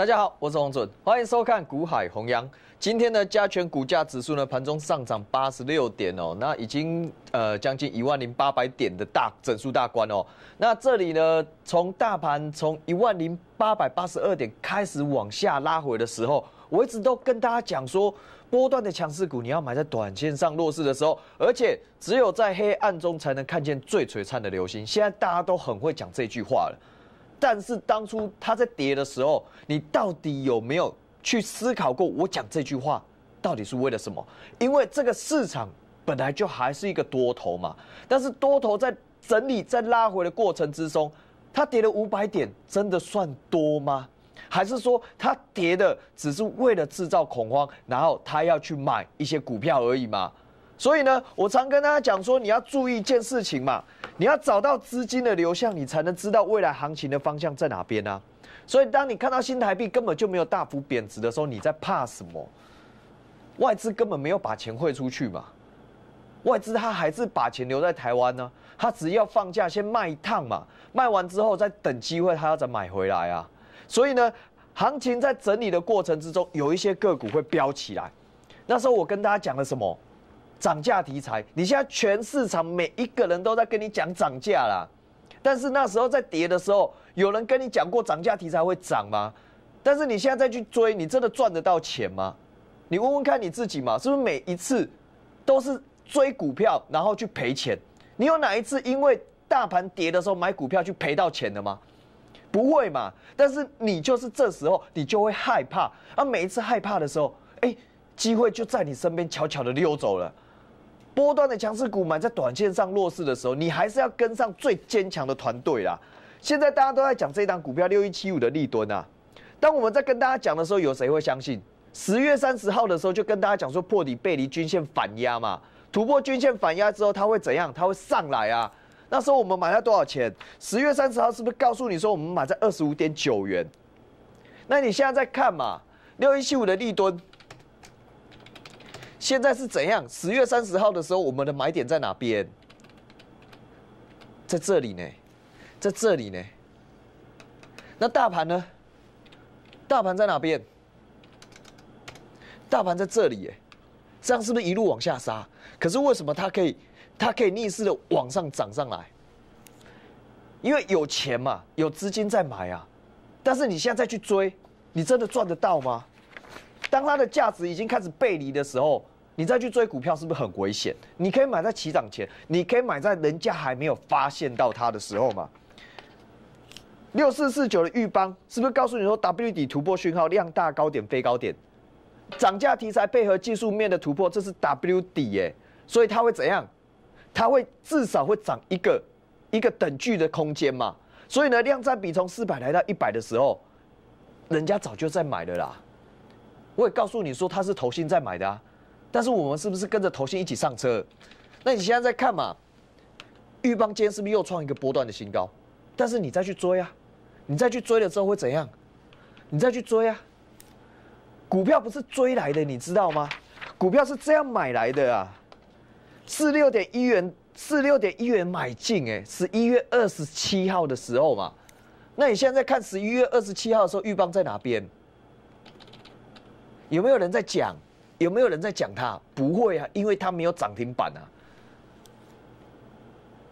大家好，我是王准，欢迎收看《股海弘扬》。今天的加权股价指数呢，盘中上涨八十六点哦，那已经呃将近一万零八百点的大整数大关哦。那这里呢，从大盘从一万零八百八十二点开始往下拉回的时候，我一直都跟大家讲说，波段的强势股你要买在短线上弱势的时候，而且只有在黑暗中才能看见最璀璨的流星。现在大家都很会讲这句话了。但是当初他在跌的时候，你到底有没有去思考过？我讲这句话到底是为了什么？因为这个市场本来就还是一个多头嘛。但是多头在整理、在拉回的过程之中，它跌了五百点，真的算多吗？还是说它跌的只是为了制造恐慌，然后他要去买一些股票而已吗？所以呢，我常跟大家讲说，你要注意一件事情嘛，你要找到资金的流向，你才能知道未来行情的方向在哪边啊。所以，当你看到新台币根本就没有大幅贬值的时候，你在怕什么？外资根本没有把钱汇出去嘛，外资他还是把钱留在台湾呢，他只要放假先卖一趟嘛，卖完之后再等机会，他要再买回来啊。所以呢，行情在整理的过程之中，有一些个股会飙起来。那时候我跟大家讲了什么？涨价题材，你现在全市场每一个人都在跟你讲涨价啦，但是那时候在跌的时候，有人跟你讲过涨价题材会涨吗？但是你现在再去追，你真的赚得到钱吗？你问问看你自己嘛，是不是每一次都是追股票然后去赔钱？你有哪一次因为大盘跌的时候买股票去赔到钱的吗？不会嘛？但是你就是这时候你就会害怕，啊，每一次害怕的时候，哎，机会就在你身边悄悄的溜走了。波段的强势股买在短线上弱势的时候，你还是要跟上最坚强的团队啦。现在大家都在讲这档股票六一七五的利吨啊，当我们在跟大家讲的时候，有谁会相信？十月三十号的时候就跟大家讲说破底背离均线反压嘛，突破均线反压之后它会怎样？它会上来啊。那时候我们买在多少钱？十月三十号是不是告诉你说我们买在二十五点九元？那你现在在看嘛，六一七五的利吨。现在是怎样？十月三十号的时候，我们的买点在哪边？在这里呢，在这里呢。那大盘呢？大盘在哪边？大盘在这里耶，这样是不是一路往下杀？可是为什么它可以，它可以逆势的往上涨上来？因为有钱嘛，有资金在买啊。但是你现在去追，你真的赚得到吗？当它的价值已经开始背离的时候，你再去追股票是不是很危险？你可以买在起涨前，你可以买在人家还没有发现到它的时候嘛。六四四九的玉邦是不是告诉你说 W 底突破讯号，量大高点非高点，涨价题材配合技术面的突破，这是 W 底耶，所以它会怎样？它会至少会涨一个一个等距的空间嘛。所以呢，量占比从四百来到一百的时候，人家早就在买了啦。我也告诉你说他是头信在买的啊，但是我们是不是跟着头信一起上车？那你现在在看嘛？玉邦今天是不是又创一个波段的新高？但是你再去追啊，你再去追了之后会怎样？你再去追啊？股票不是追来的，你知道吗？股票是这样买来的啊，四六点一元，四六点一元买进，哎，十一月二十七号的时候嘛？那你现在看十一月二十七号的时候玉邦在哪边？有没有人在讲？有没有人在讲？他不会啊，因为他没有涨停板啊。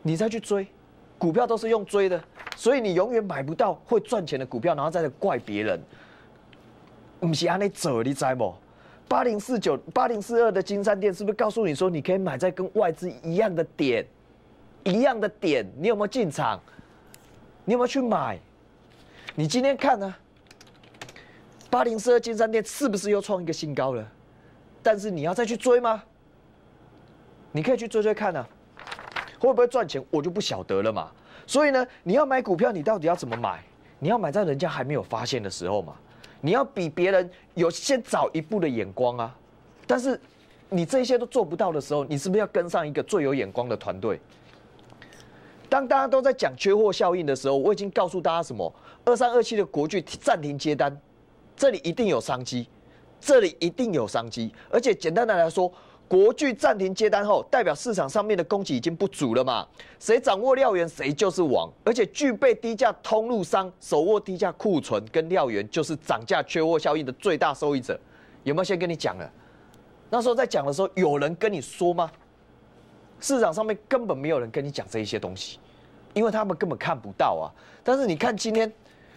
你再去追，股票都是用追的，所以你永远买不到会赚钱的股票，然后在怪别人。不是阿你走，你知不？八零四九、八零四二的金山店是不是告诉你说你可以买在跟外资一样的点，一样的点？你有没有进场？你有没有去买？你今天看呢？八零四二金三店是不是又创一个新高了？但是你要再去追吗？你可以去追追看啊，会不会赚钱我就不晓得了嘛。所以呢，你要买股票，你到底要怎么买？你要买在人家还没有发现的时候嘛？你要比别人有先早一步的眼光啊！但是你这些都做不到的时候，你是不是要跟上一个最有眼光的团队？当大家都在讲缺货效应的时候，我已经告诉大家什么？二三二七的国巨暂停接单。这里一定有商机，这里一定有商机，而且简单的来说，国巨暂停接单后，代表市场上面的供给已经不足了嘛？谁掌握料源，谁就是王，而且具备低价通路商，手握低价库存跟料源，就是涨价缺货效应的最大受益者。有没有先跟你讲了？那时候在讲的时候，有人跟你说吗？市场上面根本没有人跟你讲这一些东西，因为他们根本看不到啊。但是你看今天，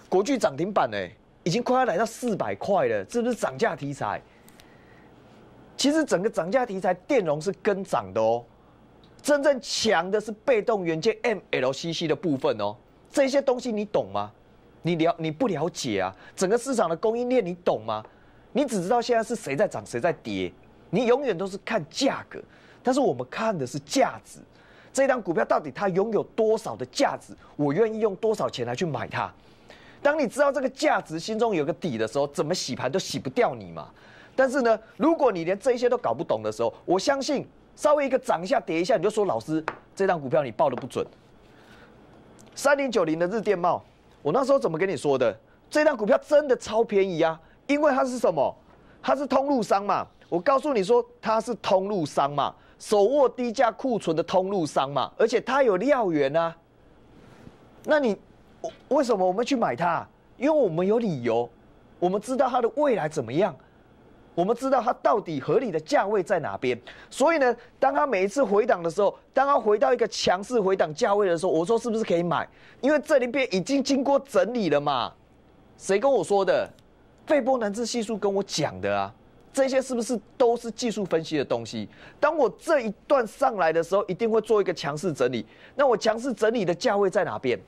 国巨涨停板哎。已经快要来到四百块了，是不是涨价题材？其实整个涨价题材，电容是跟涨的哦，真正强的是被动元件 MLCC 的部分哦，这些东西你懂吗？你了你不了解啊？整个市场的供应链你懂吗？你只知道现在是谁在涨谁在跌，你永远都是看价格，但是我们看的是价值，这张股票到底它拥有多少的价值？我愿意用多少钱来去买它？当你知道这个价值，心中有个底的时候，怎么洗盘都洗不掉你嘛。但是呢，如果你连这些都搞不懂的时候，我相信稍微一个涨一下跌一下，你就说老师，这张股票你报的不准。三零九零的日电贸，我那时候怎么跟你说的？这张股票真的超便宜啊，因为它是什么？它是通路商嘛。我告诉你说，它是通路商嘛，手握低价库存的通路商嘛，而且它有料源啊。那你。为什么我们去买它？因为我们有理由，我们知道它的未来怎么样，我们知道它到底合理的价位在哪边。所以呢，当它每一次回档的时候，当它回到一个强势回档价位的时候，我说是不是可以买？因为这里边已经经过整理了嘛。谁跟我说的？费波南兹系数跟我讲的啊。这些是不是都是技术分析的东西？当我这一段上来的时候，一定会做一个强势整理。那我强势整理的价位在哪边？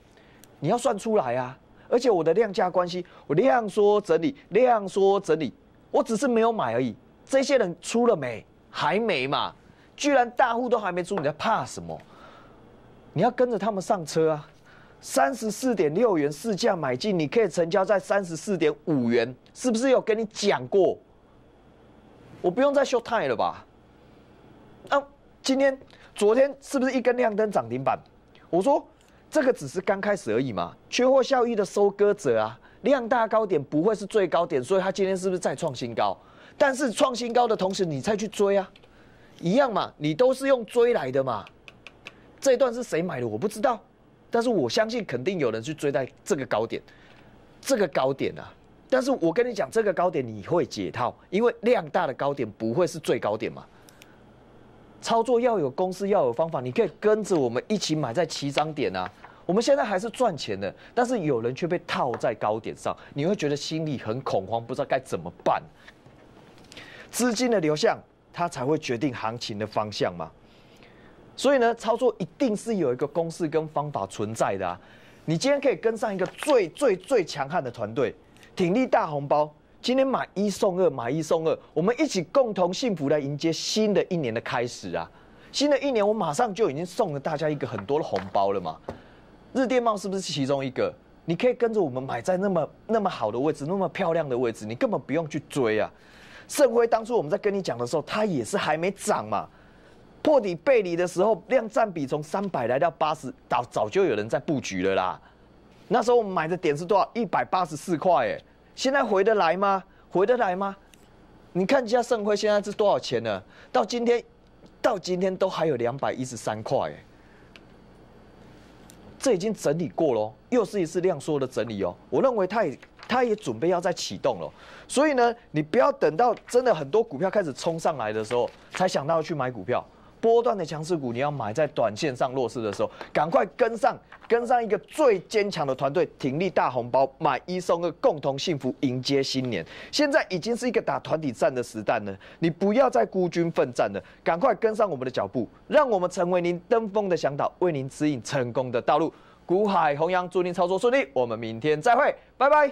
你要算出来啊！而且我的量价关系，我量缩整理，量缩整理，我只是没有买而已。这些人出了没？还没嘛！居然大户都还没出，你在怕什么？你要跟着他们上车啊！三十四点六元市价买进，你可以成交在三十四点五元，是不是有跟你讲过？我不用再秀 h 了吧？啊，今天、昨天是不是一根亮灯涨停板？我说。这个只是刚开始而已嘛，缺货效益的收割者啊，量大高点不会是最高点，所以它今天是不是再创新高？但是创新高的同时，你再去追啊，一样嘛，你都是用追来的嘛。这段是谁买的我不知道，但是我相信肯定有人去追在这个高点，这个高点啊，但是我跟你讲，这个高点你会解套，因为量大的高点不会是最高点嘛。操作要有公式，要有方法。你可以跟着我们一起买在起涨点啊！我们现在还是赚钱的，但是有人却被套在高点上，你会觉得心里很恐慌，不知道该怎么办。资金的流向，它才会决定行情的方向嘛。所以呢，操作一定是有一个公式跟方法存在的。啊。你今天可以跟上一个最最最强悍的团队，挺立大红包。今天买一送二，买一送二，我们一起共同幸福来迎接新的一年的开始啊！新的一年，我马上就已经送了大家一个很多的红包了嘛。日电帽是不是其中一个？你可以跟着我们买在那么那么好的位置，那么漂亮的位置，你根本不用去追啊。盛辉当初我们在跟你讲的时候，它也是还没涨嘛，破底背离的时候量占比从三百来到八十，早早就有人在布局了啦。那时候我们买的点是多少？一百八十四块，哎。现在回得来吗？回得来吗？你看一下盛辉现在是多少钱呢？到今天，到今天都还有两百一十三块，哎，这已经整理过了，又是一次量缩的整理哦。我认为他也，他也准备要再启动了。所以呢，你不要等到真的很多股票开始冲上来的时候，才想到去买股票。波段的强势股，你要买在短线上弱势的时候，赶快跟上，跟上一个最坚强的团队，挺立大红包，买一送二，共同幸福迎接新年。现在已经是一个打团体战的时代了，你不要再孤军奋战了，赶快跟上我们的脚步，让我们成为您登峰的向导，为您指引成功的道路。股海弘扬，祝您操作顺利，我们明天再会，拜拜。